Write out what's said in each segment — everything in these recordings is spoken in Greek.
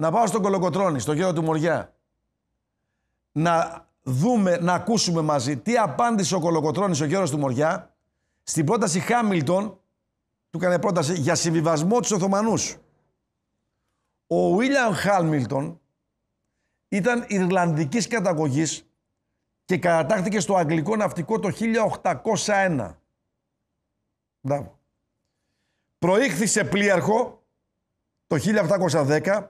να πάω στον Κολοκοτρώνη, στο γέρο του Μοριά, να δούμε, να ακούσουμε μαζί τι απάντησε ο Κολοκοτρώνης, ο γέρος του Μοριά, στην πρόταση Χάμιλτον, του έκανε πρόταση για συμβιβασμό τους Οθωμανούς. Ο Βίλιαμ Χάμιλτον ήταν ιρλανδικής καταγωγής και κατατάχθηκε στο Αγγλικό Ναυτικό το 1801. Μπράβο. Προήχθη σε πλοίαρχο το 1710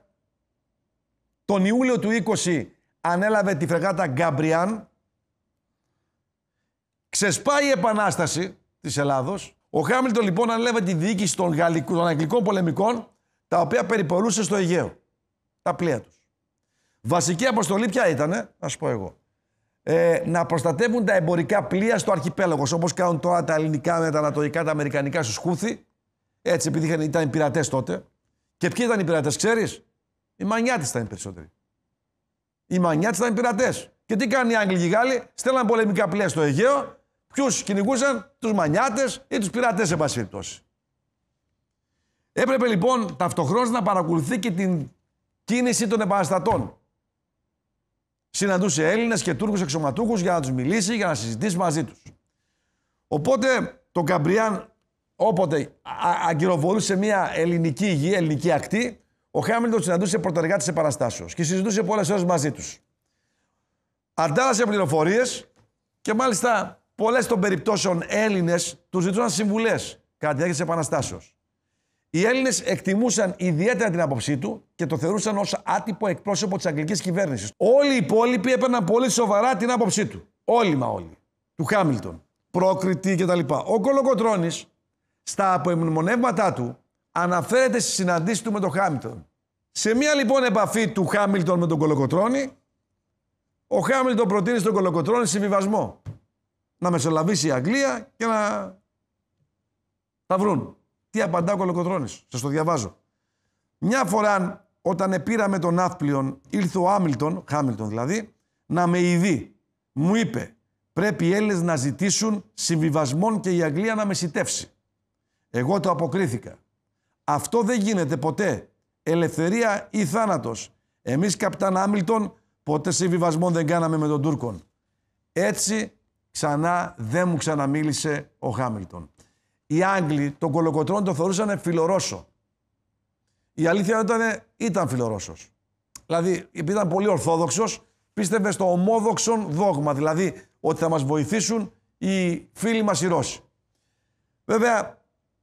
τον Ιούλιο του 20 ανέλαβε τη φρεγάτα Γκαμπριάν. Ξεσπάει η επανάσταση της Ελλάδος. Ο Χάμιλτον λοιπόν ανέλαβε τη διοίκηση των, γαλλικών, των αγγλικών πολεμικών, τα οποία περιπολούσε στο Αιγαίο. Τα πλοία τους. Βασική αποστολή ποια ήτανε, να σου πω εγώ. Ε, να προστατεύουν τα εμπορικά πλοία στο αρχιπέλαγος, όπως κάνουν τώρα τα ελληνικά με τα ανατολικά, τα αμερικανικά στου Χούθη. Έτσι, επειδή ήταν οι πειρατές τότε. Και ποιοι ήταν οι πειρατές, ξέρεις, οι μανιάτες θα είναι περισσότεροι. Οι μανιάτες θα είναι πειρατές. Και τι κάνουν οι Άγγλοι και οι Γάλλοι, στέλναν πολεμικά πλοία στο Αιγαίο. Ποιους κυνηγούσαν, τους μανιάτες ή τους πειρατές, εν πάση περιπτώσει. Έπρεπε λοιπόν ταυτοχρόνως να παρακολουθεί και την κίνηση των επαναστατών. Συναντούσε Έλληνες και Τούρκους εξωματούχους για να τους μιλήσει, για να συζητήσει μαζί τους. Οπότε το Καμπριάν όποτε αγκυροβολούσε μια ελληνική γη, ελληνική ακτή, ο Χάμιλτον συναντούσε πρωτοεργάτε σε παραστάσεω και συζητούσε πολλές ώρες μαζί τους. Αντάλλασε πληροφορίες και μάλιστα πολλές των περιπτώσεων Έλληνες τους ζητούσαν συμβουλές κατά τη διάρκεια της Επαναστάσεως. Οι Έλληνες εκτιμούσαν ιδιαίτερα την άποψή του και το θεωρούσαν ως άτυπο εκπρόσωπο της αγγλικής κυβέρνησης. Όλοι οι υπόλοιποι έπαιρναν πολύ σοβαρά την άποψή του. Όλοι μα όλοι. Του Χάμιλτον. Πρόκριτη κτλ. Ο Κολοκοτρόνη στα απομνημονεύματά του αναφέρεται στη συναντήση του με τον Χάμιλτον. Σε μία λοιπόν επαφή του Χάμιλτον με τον Κολοκοτρόνη, ο Χάμιλτον προτείνει στον Κολοκοτρόνη συμβιβασμό. Να μεσολαβήσει η Αγγλία και να τα βρουν. Τι απαντά ο Κολοκοτρόνης, Σας το διαβάζω. Μια φορά όταν επήραμε τον Ναύπλιον, ήλθε ο Άμιλτον, Χάμιλτον δηλαδή, να με ειδεί. Μου είπε, πρέπει οι Έλληνες να ζητήσουν συμβιβασμών και η Αγγλία να με Εγώ το αποκρίθηκα. Αυτό δεν γίνεται ποτέ. Ελευθερία ή θάνατος. Εμείς καπτάν Άμιλτον ποτέ συμβιβασμό δεν κάναμε με τον Τούρκον. Έτσι ξανά δεν μου ξαναμίλησε ο Χάμιλτον. Οι Άγγλοι τον Κολοκοτρόν το θεωρούσαν φιλορώσο. Η αλήθεια ήταν, ήταν φιλορώσος. Δηλαδή, επειδή ήταν πολύ ορθόδοξος, πίστευε στο ομόδοξον δόγμα. Δηλαδή, ότι θα μας βοηθήσουν οι φίλοι μας οι Ρώσοι. Βέβαια,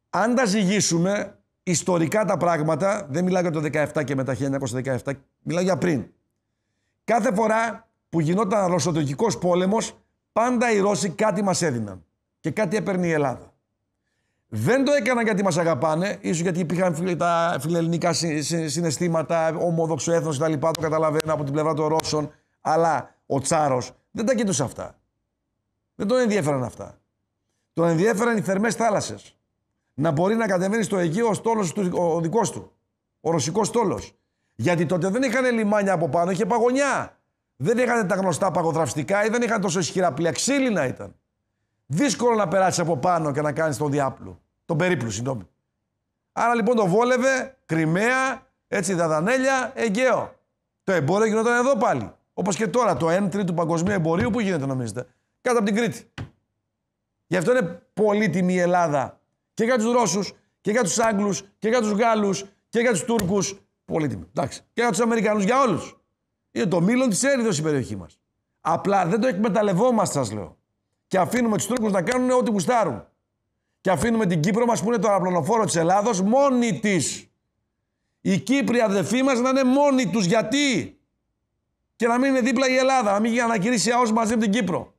αν τα ζυγίσουμε, ιστορικά τα πράγματα, δεν μιλάω για το 17 και μετά 1917, μιλάω για πριν. Κάθε φορά που γινόταν ρωσοτουρκικός πόλεμος, πάντα οι Ρώσοι κάτι μας έδιναν και κάτι έπαιρνε η Ελλάδα. Δεν το έκαναν γιατί μας αγαπάνε, ίσως γιατί υπήρχαν τα φιλελληνικά συναισθήματα, ομόδοξο έθνος κτλ. Το καταλαβαίνω από την πλευρά των Ρώσων, αλλά ο Τσάρος δεν τα κοιτούσε αυτά. Δεν τον ενδιαφέραν αυτά. Τον ενδιαφέραν οι θερμές θάλασσες να μπορεί να κατεβαίνει στο Αιγαίο ο στόλος ο δικός του. Ο ρωσικός στόλος. Γιατί τότε δεν είχαν λιμάνια από πάνω, είχε παγωνιά. Δεν είχαν τα γνωστά παγοδραυστικά ή δεν είχαν τόσο ισχυρά πλοία. Ξύλινα ήταν. Δύσκολο να περάσεις από πάνω και να κάνεις τον διάπλου. Τον περίπλου, συγγνώμη. Άρα λοιπόν το βόλευε, Κρυμαία, έτσι δαδανέλια, Αιγαίο. Το εμπόριο γινόταν εδώ πάλι. Όπως και τώρα το 1 του παγκοσμίου εμπορίου, που γίνεται νομίζετε. Κάτω από την Κρήτη. Γι' αυτό είναι πολύτιμη η Ελλάδα και για τους Ρώσους και για τους Άγγλους και για τους Γάλλους και για τους Τούρκους. Πολύτιμο. Εντάξει. Και για τους Αμερικανούς, για όλους. Είναι το μήλον της έρηδος η περιοχή μας. Απλά δεν το εκμεταλλευόμαστε, σας λέω. Και αφήνουμε τους Τούρκους να κάνουν ό,τι γουστάρουν. Και αφήνουμε την Κύπρο μας που είναι το αναπλωνοφόρο της Ελλάδος μόνη της. Οι Κύπροι αδερφοί μας να είναι μόνοι τους. Γιατί? Και να μην είναι δίπλα η Ελλάδα, να μην ανακηρύσει ΑΟΣ μαζί με την Κύπρο.